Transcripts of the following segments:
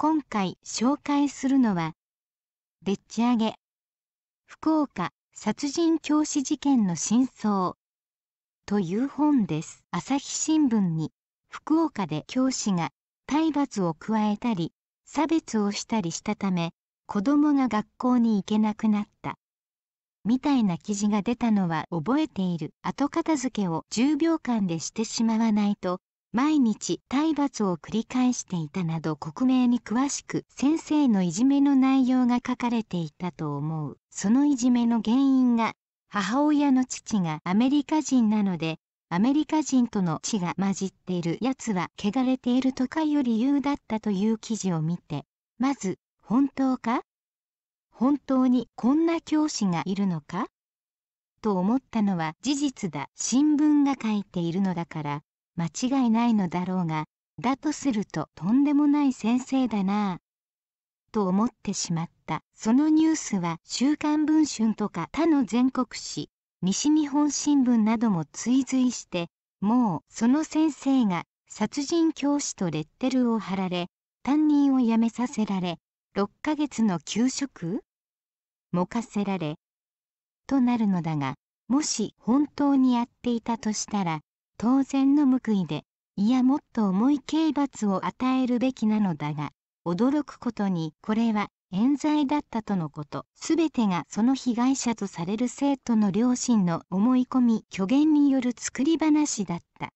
今回紹介するのはでっち上げ福岡殺人教師事件の真相という本です朝日新聞に福岡で教師が体罰を加えたり差別をしたりしたため子供が学校に行けなくなったみたいな記事が出たのは覚えている後片付けを10秒間でしてしまわないと毎日体罰を繰り返していたなど国名に詳しく先生のいじめの内容が書かれていたと思うそのいじめの原因が母親の父がアメリカ人なのでアメリカ人との血が混じっているやつは汚れているとかいう理由だったという記事を見てまず本当か本当にこんな教師がいるのかと思ったのは事実だ新聞が書いているのだから間違いないのだろうがだとするととんでもない先生だなあと思ってしまったそのニュースは「週刊文春」とか他の全国紙西日本新聞なども追随してもうその先生が殺人教師とレッテルを貼られ担任を辞めさせられ6ヶ月の休職もかせられとなるのだがもし本当にやっていたとしたら当然の報いでいやもっと重い刑罰を与えるべきなのだが驚くことにこれは冤罪だったとのこと全てがその被害者とされる生徒の両親の思い込み虚言による作り話だった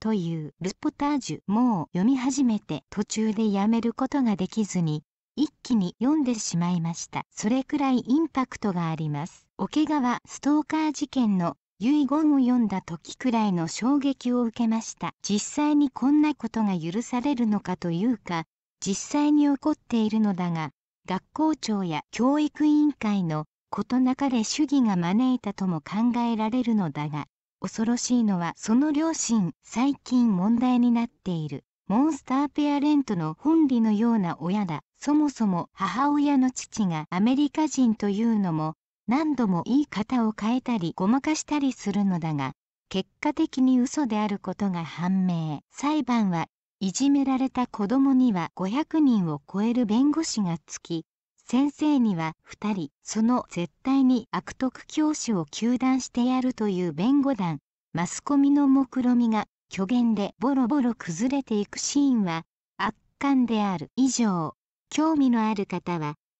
というルポタージュもう読み始めて途中でやめることができずに一気に読んでしまいましたそれくらいインパクトがあります桶川ストーカー事件の遺言を読んだ時くらいの衝撃を受けました実際にこんなことが許されるのかというか実際に起こっているのだが学校長や教育委員会の事なかれ主義が招いたとも考えられるのだが恐ろしいのはその両親最近問題になっているモンスターペアレントの本理のような親だそもそも母親の父がアメリカ人というのも何度も言い方を変えたりごまかしたりするのだが結果的に嘘であることが判明裁判はいじめられた子どもには500人を超える弁護士がつき先生には2人その絶対に悪徳教師を糾弾してやるという弁護団マスコミの目論みが虚言でボロボロ崩れていくシーンは圧巻である以上興味のある方は